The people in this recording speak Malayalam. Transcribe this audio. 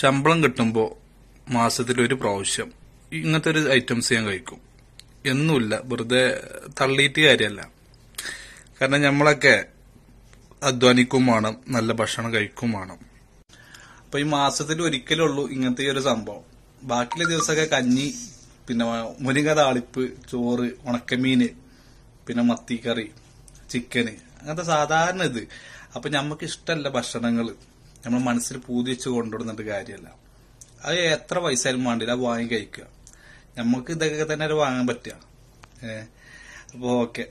ശമ്പളം കിട്ടുമ്പോൾ മാസത്തിൽ ഒരു പ്രാവശ്യം ഇങ്ങനത്തെ ഒരു ഐറ്റംസ് ഞാൻ കഴിക്കും എന്നുമില്ല വെറുതെ തള്ളിയിട്ട് കാര്യമല്ല കാരണം നമ്മളൊക്കെ അധ്വാനിക്കും വേണം നല്ല ഭക്ഷണം കഴിക്കും വേണം അപ്പൊ ഈ മാസത്തിൽ ഒരിക്കലുള്ളൂ ഇങ്ങനത്തെ ഒരു സംഭവം ബാക്കിയുള്ള ദിവസമൊക്കെ കഞ്ഞി പിന്നെ മുരിങ്ങ താളിപ്പ് ചോറ് ഉണക്കമീൻ പിന്നെ മത്തിക്കറി ചിക്കന് അങ്ങനത്തെ സാധാരണ ഇത് അപ്പൊ നമുക്ക് ഇഷ്ടമല്ല ഭക്ഷണങ്ങൾ നമ്മൾ മനസ്സിൽ പൂതി വെച്ച് കൊണ്ടുവന്നിട്ട് കാര്യമല്ല അത് എത്ര പൈസയാലും വേണ്ടില്ല അത് വാങ്ങി കഴിക്കുക നമുക്ക് ഇതൊക്കെ തന്നെ വാങ്ങാൻ പറ്റുക അപ്പോൾ ഓക്കെ